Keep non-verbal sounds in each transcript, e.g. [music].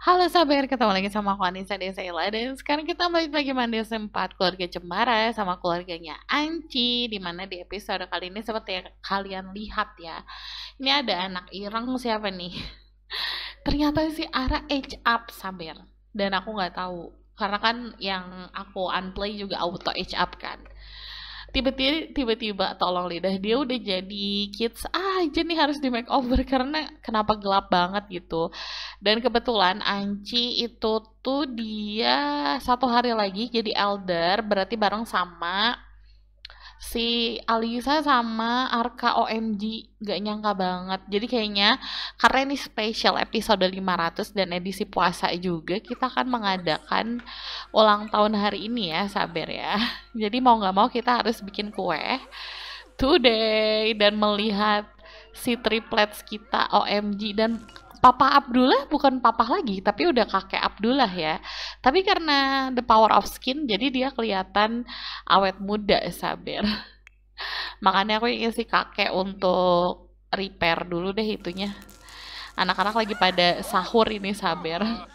Halo sahabat, ketemu lagi sama aku Anissa Ila dan sekarang kita melihat bagaimana dia sempat keluarga Cemara sama keluarganya Anci dimana di episode kali ini seperti yang kalian lihat ya ini ada anak ireng siapa nih [laughs] ternyata si Ara age up sahabat dan aku gak tahu karena kan yang aku unplay juga auto age up kan tiba-tiba tiba-tiba tolong lidah dia udah jadi kids ah aja nih harus di makeover karena kenapa gelap banget gitu dan kebetulan Anci itu tuh dia satu hari lagi jadi elder berarti bareng sama si Alisa sama Arka OMG gak nyangka banget jadi kayaknya karena ini special episode 500 dan edisi puasa juga kita akan mengadakan ulang tahun hari ini ya sabar ya [laughs] jadi mau gak mau kita harus bikin kue today dan melihat si triplets kita OMG dan Papa Abdullah bukan papa lagi, tapi udah kakek Abdullah ya. Tapi karena the power of skin, jadi dia kelihatan awet muda Saber. [laughs] Makanya aku ingin si kakek untuk repair dulu deh itunya. Anak-anak lagi pada sahur ini Saber. [laughs]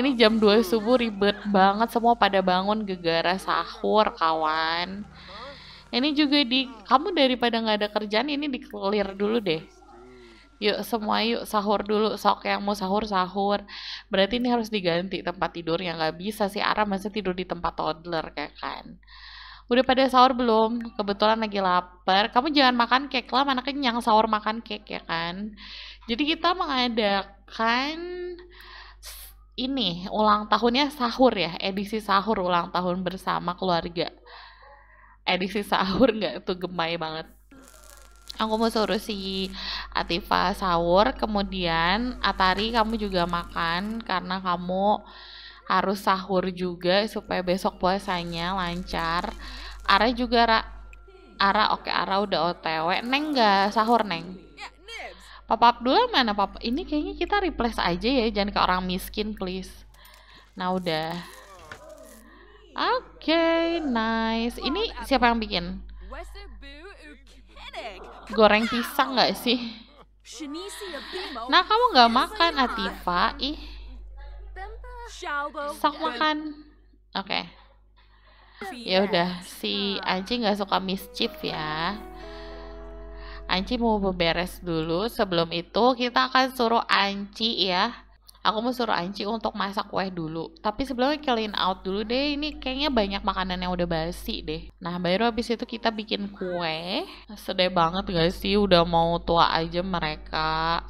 Ini jam 2 subuh ribet banget semua pada bangun gegara sahur kawan. Ini juga di kamu daripada nggak ada kerjaan ini di clear dulu deh yuk semua yuk sahur dulu sok yang mau sahur sahur berarti ini harus diganti tempat tidur yang nggak bisa sih Ara masih tidur di tempat toddler kayak kan udah pada sahur belum kebetulan lagi lapar kamu jangan makan cake lah mana kenyang sahur makan cake ya kan jadi kita mengadakan ini ulang tahunnya sahur ya edisi sahur ulang tahun bersama keluarga edisi sahur nggak tuh gemai banget aku mau suruh si Atifa sahur kemudian Atari kamu juga makan karena kamu harus sahur juga supaya besok puasanya lancar Ara juga Ra Ara oke okay, Ara udah OTW Neng gak sahur Neng ya, Papa Abdullah mana Papa ini kayaknya kita replace aja ya jangan ke orang miskin please nah udah oh, oke okay, nice ini siapa yang bikin goreng pisang nggak sih? Nah kamu nggak makan Atifa, ih. Sok makan. Oke. Okay. Ya udah si Anci nggak suka mischief ya. Anci mau beberes dulu. Sebelum itu kita akan suruh Anci ya aku mau suruh Anci untuk masak kue dulu tapi sebelumnya clean out dulu deh ini kayaknya banyak makanan yang udah basi deh nah baru habis itu kita bikin kue sedih banget gak sih udah mau tua aja mereka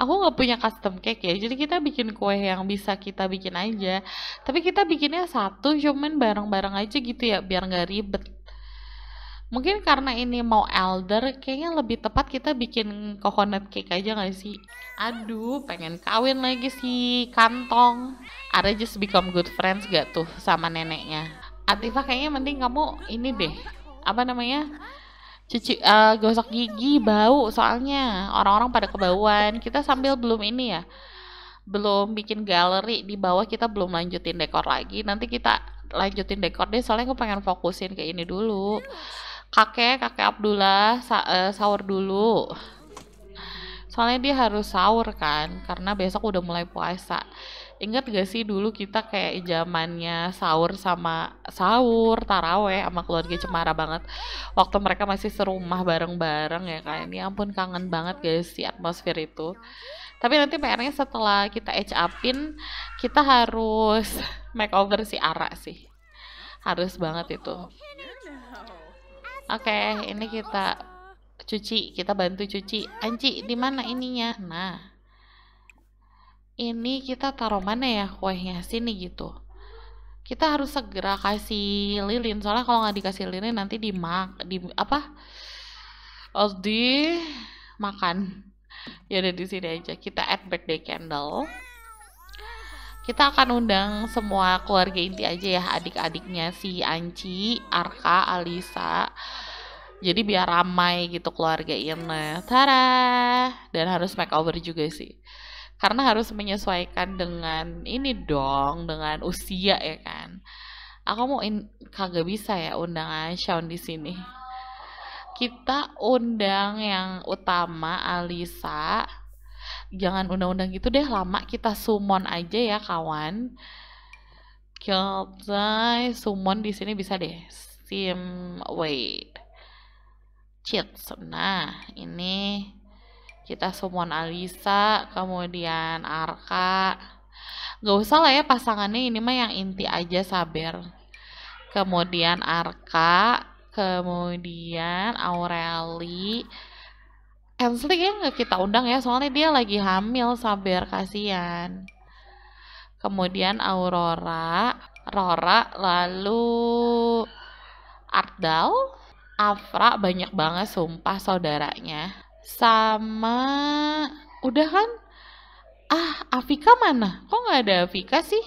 aku gak punya custom cake ya jadi kita bikin kue yang bisa kita bikin aja tapi kita bikinnya satu cuman bareng-bareng aja gitu ya biar gak ribet mungkin karena ini mau elder kayaknya lebih tepat kita bikin coconut cake aja gak sih aduh pengen kawin lagi sih kantong ada just become good friends gak tuh sama neneknya Atifa kayaknya mending kamu ini deh apa namanya cuci uh, gosok gigi bau soalnya orang-orang pada kebauan kita sambil belum ini ya belum bikin galeri di bawah kita belum lanjutin dekor lagi nanti kita lanjutin dekor deh soalnya aku pengen fokusin ke ini dulu kakek kakek Abdullah sa uh, sahur dulu soalnya dia harus sahur kan karena besok udah mulai puasa Ingat gak sih dulu kita kayak zamannya sahur sama sahur taraweh sama keluarga cemara banget waktu mereka masih serumah bareng-bareng ya kan Ini ya ampun kangen banget gak sih atmosfer itu tapi nanti PR-nya setelah kita edge upin kita harus [laughs] makeover si Ara sih harus banget itu Oke, okay, ini kita cuci, kita bantu cuci. Anci, di mana ininya? Nah, ini kita taruh mana ya kuenya sini gitu. Kita harus segera kasih lilin, soalnya kalau nggak dikasih lilin nanti dimak, di apa? Oh, di makan. Ya udah di sini aja. Kita add birthday candle kita akan undang semua keluarga inti aja ya adik-adiknya si Anci, Arka, Alisa jadi biar ramai gitu keluarga Irna Tara dan harus makeover juga sih karena harus menyesuaikan dengan ini dong dengan usia ya kan aku mau in, kagak bisa ya undang Shawn di sini kita undang yang utama Alisa jangan undang-undang gitu deh lama kita summon aja ya kawan kita summon di sini bisa deh sim wait cheat nah ini kita summon Alisa kemudian Arka gak usah lah ya pasangannya ini mah yang inti aja sabar, kemudian Arka kemudian Aureli Ansley kan nggak kita undang ya soalnya dia lagi hamil sabar kasihan kemudian Aurora Rora lalu Ardal Afra banyak banget sumpah saudaranya sama udah kan ah Afika mana kok nggak ada Afika sih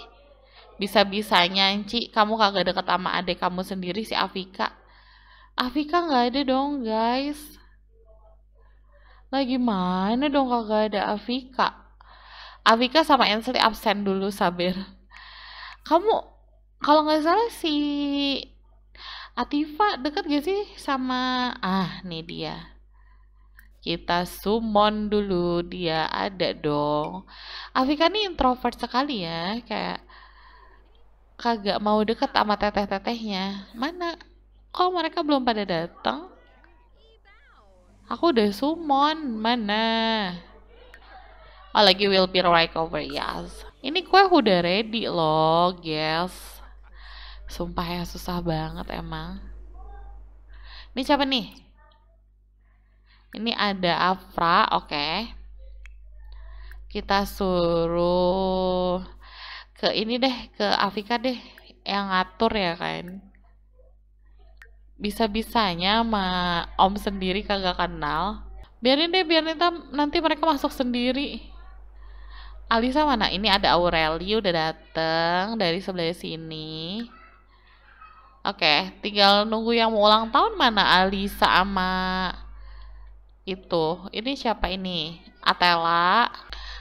bisa-bisanya Enci kamu kagak deket sama adik kamu sendiri si Afika Afika nggak ada dong guys lagi mana dong kagak ada Afika? Afika sama Ensley absen dulu Sabir. Kamu kalau nggak salah si Atifa deket gak sih sama ah nih dia. Kita summon dulu dia ada dong. Afika nih introvert sekali ya kayak kagak mau deket sama teteh-tetehnya. Mana? Kok mereka belum pada datang? Aku udah summon, mana? Oh, lagi will be right over, yes. Ini kue udah ready loh, guys. Sumpah ya, susah banget emang. Ini siapa nih? Ini ada Afra, oke. Okay. Kita suruh ke ini deh, ke Afrika deh. Yang ngatur ya kan bisa-bisanya sama om sendiri kagak kenal biarin deh biarin biar nanti mereka masuk sendiri Alisa mana ini ada Aureli udah dateng dari sebelah sini oke tinggal nunggu yang mau ulang tahun mana Alisa sama itu ini siapa ini Atela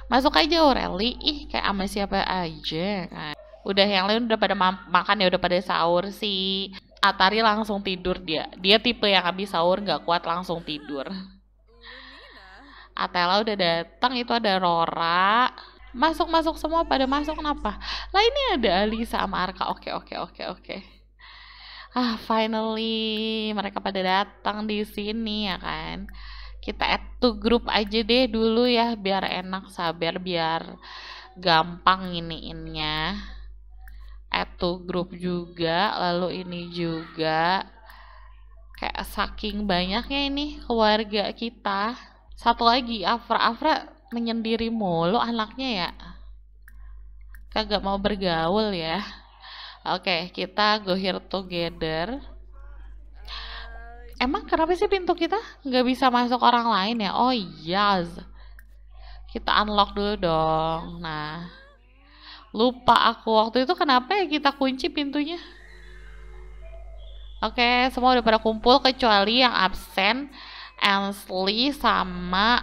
masuk aja Aureli ih kayak sama siapa aja kan udah yang lain udah pada makan ya udah pada sahur sih Atari langsung tidur dia. Dia tipe yang habis sahur nggak kuat langsung tidur. Atella udah datang itu ada Rora. Masuk masuk semua pada masuk kenapa? Lah ini ada Alisa sama Arka. Oke oke oke oke. Ah finally mereka pada datang di sini ya kan. Kita add to group aja deh dulu ya biar enak sabar biar gampang ini innya add to group juga lalu ini juga kayak saking banyaknya ini keluarga kita satu lagi Afra Afra menyendiri mulu anaknya ya kagak mau bergaul ya oke kita go here together emang kenapa sih pintu kita nggak bisa masuk orang lain ya oh iya yes. kita unlock dulu dong nah lupa aku waktu itu kenapa ya kita kunci pintunya oke okay, semua udah pada kumpul kecuali yang absen Ansley sama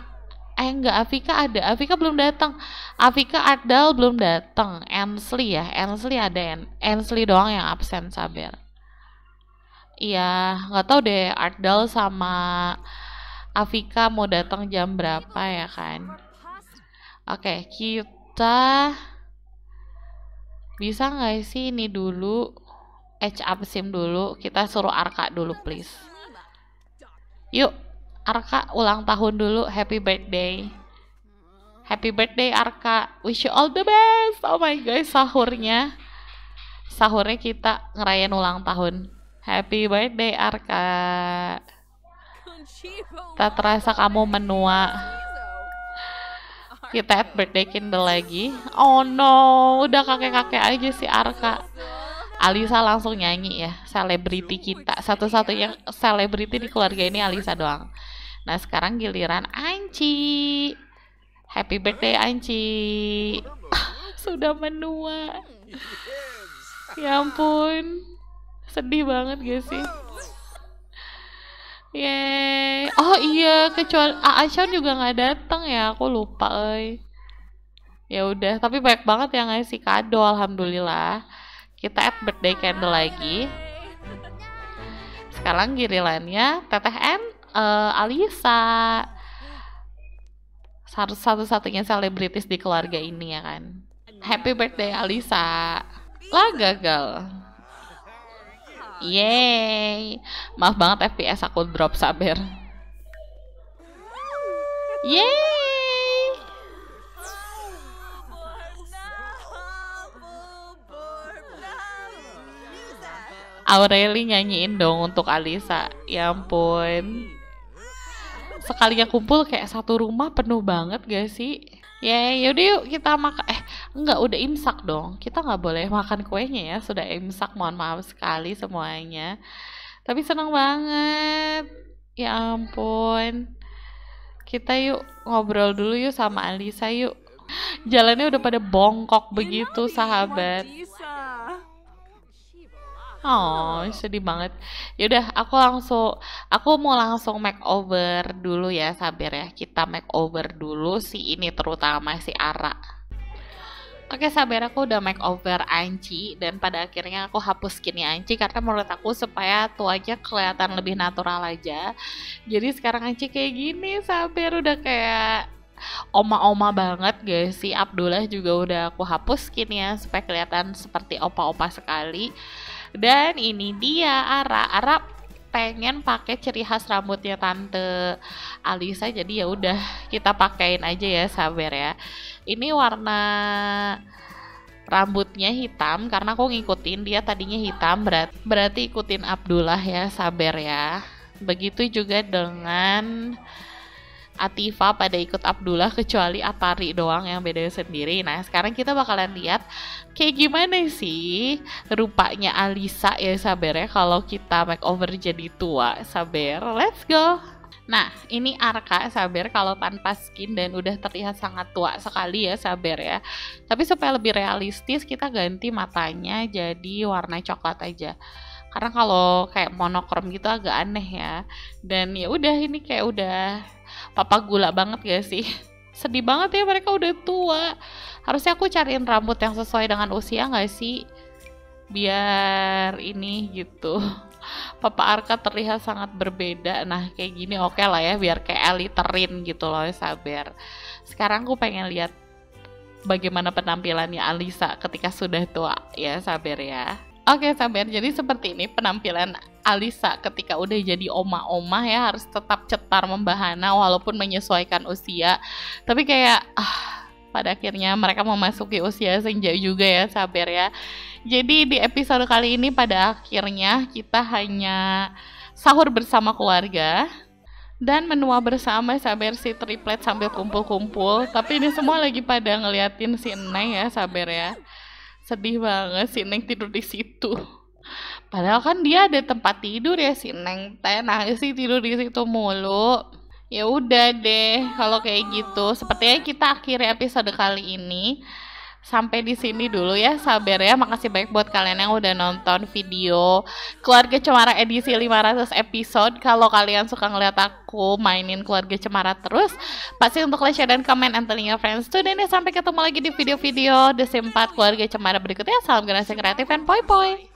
eh enggak Afika ada Afika belum datang Afika Adal belum datang Ansley ya Ansley ada Ansley doang yang absen Saber iya nggak tahu deh Adal sama Afika mau datang jam berapa ya kan oke okay, kita bisa nggak sih ini dulu edge up sim dulu kita suruh Arka dulu please yuk Arka ulang tahun dulu happy birthday happy birthday Arka wish you all the best oh my god sahurnya sahurnya kita ngerayain ulang tahun happy birthday Arka tak terasa kamu menua kita birthday Kindle lagi oh no udah kakek-kakek aja si Arka Alisa langsung nyanyi ya selebriti kita satu-satunya selebriti di keluarga ini Alisa doang nah sekarang giliran Anci happy birthday Anci [laughs] sudah menua ya ampun sedih banget gak sih Yeay. Oh iya, kecuali Aashon juga nggak datang ya, aku lupa, oi. Ya udah, tapi banyak banget yang ngasih kado, alhamdulillah. Kita add birthday candle lagi. Sekarang girilannya Teteh N, uh, eh, Alisa. Satu-satunya selebritis di keluarga ini ya kan. Happy birthday Alisa. Lah gagal. Yeay. Maaf banget FPS aku drop sabar. Yeay. Aureli nyanyiin dong untuk Alisa. Ya ampun. Sekalinya kumpul kayak satu rumah penuh banget gak sih? Yeay, yaudah yuk kita makan. Eh, Enggak, udah imsak dong. Kita nggak boleh makan kuenya ya. Sudah imsak, mohon maaf sekali semuanya. Tapi senang banget. Ya ampun. Kita yuk ngobrol dulu yuk sama Alisa yuk. Jalannya udah pada bongkok begitu sahabat. Oh, sedih banget. Yaudah, aku langsung aku mau langsung makeover dulu ya, sabar ya. Kita makeover dulu si ini terutama si Ara. Oke sabar aku udah make over Anci dan pada akhirnya aku hapus skinnya Anci karena menurut aku supaya tuanya kelihatan lebih natural aja. Jadi sekarang Anci kayak gini sabar udah kayak oma-oma banget guys si Abdullah juga udah aku hapus skinnya supaya kelihatan seperti opa-opa sekali dan ini dia Ara Ara pengen pakai ciri khas rambutnya tante Alisa jadi ya udah kita pakaiin aja ya sabar ya ini warna rambutnya hitam karena aku ngikutin dia tadinya hitam berat berarti ikutin Abdullah ya sabar ya begitu juga dengan Atifa pada ikut Abdullah kecuali Atari doang yang beda sendiri. Nah, sekarang kita bakalan lihat kayak gimana sih rupanya Alisa ya saber ya kalau kita makeover jadi tua. saber. let's go. Nah, ini Arka Saber kalau tanpa skin dan udah terlihat sangat tua sekali ya Saber ya. Tapi supaya lebih realistis kita ganti matanya jadi warna coklat aja. Karena kalau kayak monokrom gitu agak aneh ya. Dan ya udah ini kayak udah papa gula banget gak sih? [laughs] Sedih banget ya mereka udah tua. Harusnya aku cariin rambut yang sesuai dengan usia gak sih? Biar ini gitu. Papa Arka terlihat sangat berbeda. Nah, kayak gini oke okay lah ya, biar kayak eliterin gitu loh, sabar. Sekarang aku pengen lihat bagaimana penampilannya Alisa ketika sudah tua ya, sabar ya. Oke, okay, sabar. Jadi seperti ini penampilan Alisa ketika udah jadi oma-oma ya harus tetap cetar membahana walaupun menyesuaikan usia. Tapi kayak ah, pada akhirnya mereka memasuki usia senja juga ya sabar ya jadi di episode kali ini pada akhirnya kita hanya sahur bersama keluarga dan menua bersama sabar si triplet sambil kumpul-kumpul tapi ini semua lagi pada ngeliatin si Neng ya sabar ya sedih banget si Neng tidur di situ padahal kan dia ada tempat tidur ya si Neng teh nah, sih tidur di situ mulu Ya udah deh, kalau kayak gitu, sepertinya kita akhiri episode kali ini. Sampai di sini dulu ya, sabar ya. Makasih banyak buat kalian yang udah nonton video Keluarga Cemara edisi 500 episode. Kalau kalian suka ngeliat aku mainin Keluarga Cemara terus, pasti untuk like, share, dan komen and telling your friends. Tuh dan ya, sampai ketemu lagi di video-video The Simpat Keluarga Cemara berikutnya. Salam generasi kreatif dan poi-poi.